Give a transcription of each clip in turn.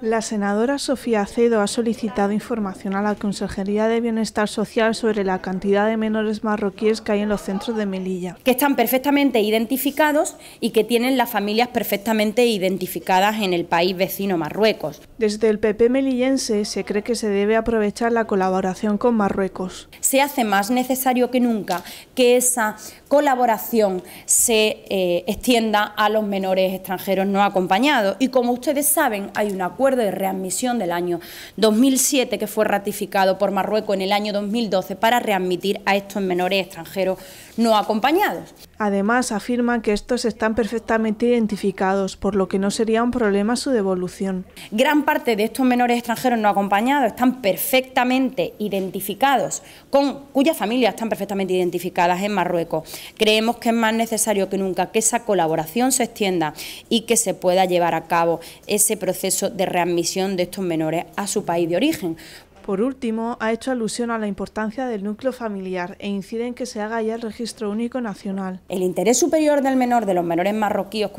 La senadora Sofía Acedo ha solicitado información a la Consejería de Bienestar Social sobre la cantidad de menores marroquíes que hay en los centros de Melilla. Que están perfectamente identificados y que tienen las familias perfectamente identificadas en el país vecino Marruecos. Desde el PP melillense se cree que se debe aprovechar la colaboración con Marruecos. Se hace más necesario que nunca que esa colaboración se eh, extienda a los menores extranjeros no acompañados. Y como ustedes saben, hay un acuerdo de readmisión del año 2007 que fue ratificado por Marruecos en el año 2012 para readmitir a estos menores extranjeros no acompañados. Además, afirman que estos están perfectamente identificados, por lo que no sería un problema su devolución. Gran parte de estos menores extranjeros no acompañados están perfectamente identificados, con cuyas familias están perfectamente identificadas en Marruecos. Creemos que es más necesario que nunca que esa colaboración se extienda y que se pueda llevar a cabo ese proceso de readmisión de estos menores a su país de origen, por último, ha hecho alusión a la importancia del núcleo familiar e incide en que se haga ya el registro único nacional. El interés superior del menor de los menores marroquíes,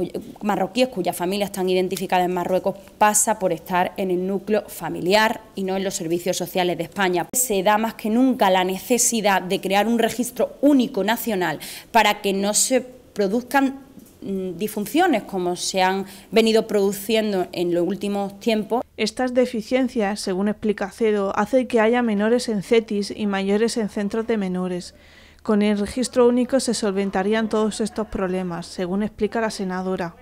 marroquíes cuyas familias están identificadas en Marruecos pasa por estar en el núcleo familiar y no en los servicios sociales de España. Se da más que nunca la necesidad de crear un registro único nacional para que no se produzcan Mm, disfunciones como se han venido produciendo en los últimos tiempos. Estas deficiencias, según explica Cedo, hacen que haya menores en CETIS y mayores en centros de menores. Con el registro único se solventarían todos estos problemas, según explica la senadora.